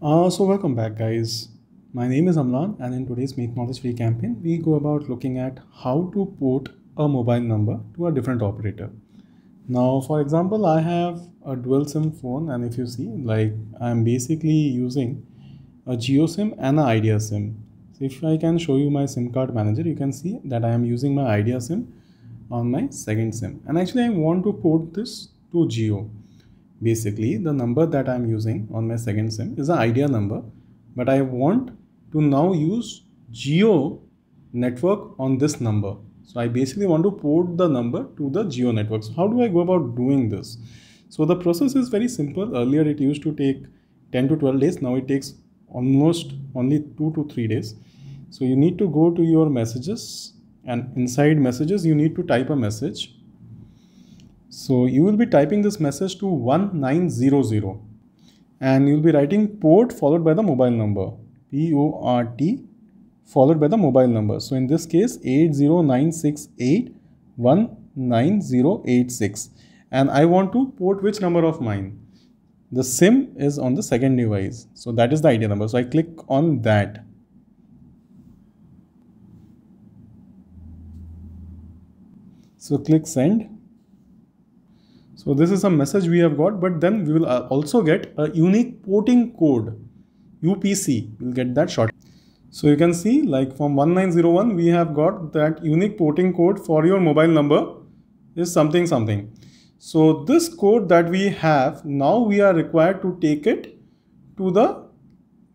Uh, so welcome back guys. My name is Amlan and in today's Make Knowledge Free campaign, we go about looking at how to port a mobile number to a different operator. Now, for example, I have a dual SIM phone and if you see, like I'm basically using a Geo SIM and an Idea SIM. So if I can show you my SIM card manager, you can see that I am using my Idea SIM on my second SIM. And actually I want to port this to Geo basically the number that I'm using on my second sim is an idea number but I want to now use geo network on this number so I basically want to port the number to the geo network so how do I go about doing this so the process is very simple earlier it used to take 10 to 12 days now it takes almost only 2 to 3 days so you need to go to your messages and inside messages you need to type a message so you will be typing this message to 1900 and you will be writing port followed by the mobile number P-O-R-T followed by the mobile number. So in this case 809681986 and I want to port which number of mine? The SIM is on the second device. So that is the ID number. So I click on that. So click send so this is a message we have got, but then we will uh, also get a unique porting code, UPC, we'll get that short. So you can see like from 1901, we have got that unique porting code for your mobile number is something something. So this code that we have, now we are required to take it to the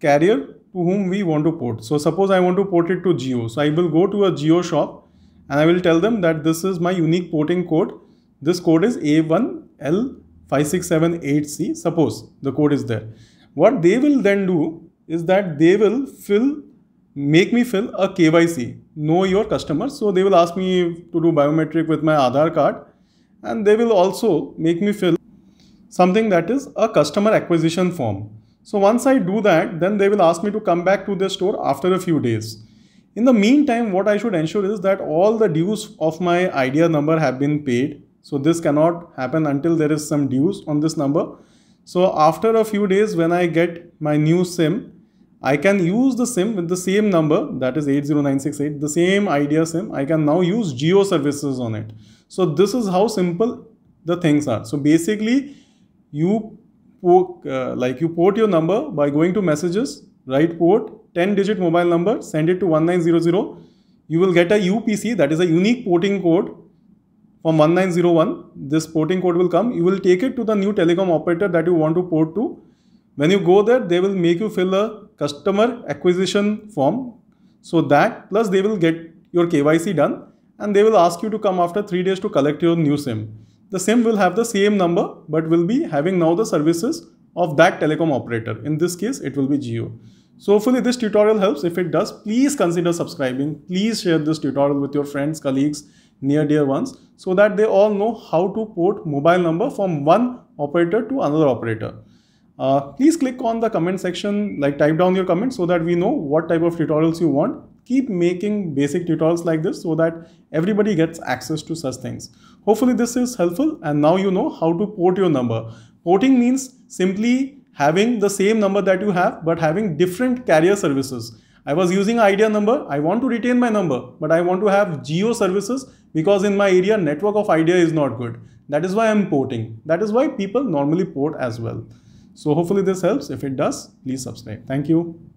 carrier to whom we want to port. So suppose I want to port it to Geo. So I will go to a Geo shop and I will tell them that this is my unique porting code this code is A1L5678C. Suppose the code is there. What they will then do is that they will fill, make me fill a KYC, know your customer. So they will ask me to do biometric with my Aadhaar card and they will also make me fill something that is a customer acquisition form. So once I do that, then they will ask me to come back to the store after a few days. In the meantime, what I should ensure is that all the dues of my idea number have been paid so this cannot happen until there is some dues on this number. So after a few days when I get my new SIM, I can use the SIM with the same number that is 80968, the same idea SIM. I can now use geo services on it. So this is how simple the things are. So basically you uh, like you port your number by going to messages, write port, 10 digit mobile number, send it to 1900. You will get a UPC that is a unique porting code from 1901, this porting code will come. You will take it to the new telecom operator that you want to port to. When you go there, they will make you fill a customer acquisition form. So that plus they will get your KYC done and they will ask you to come after 3 days to collect your new SIM. The SIM will have the same number but will be having now the services of that telecom operator. In this case, it will be Geo. So hopefully this tutorial helps. If it does, please consider subscribing. Please share this tutorial with your friends, colleagues, near dear ones so that they all know how to port mobile number from one operator to another operator. Uh, please click on the comment section, like type down your comment so that we know what type of tutorials you want. Keep making basic tutorials like this so that everybody gets access to such things. Hopefully this is helpful and now you know how to port your number. Porting means simply having the same number that you have but having different carrier services. I was using idea number. I want to retain my number, but I want to have geo services because in my area network of idea is not good. That is why I'm porting. That is why people normally port as well. So hopefully this helps. If it does, please subscribe. Thank you.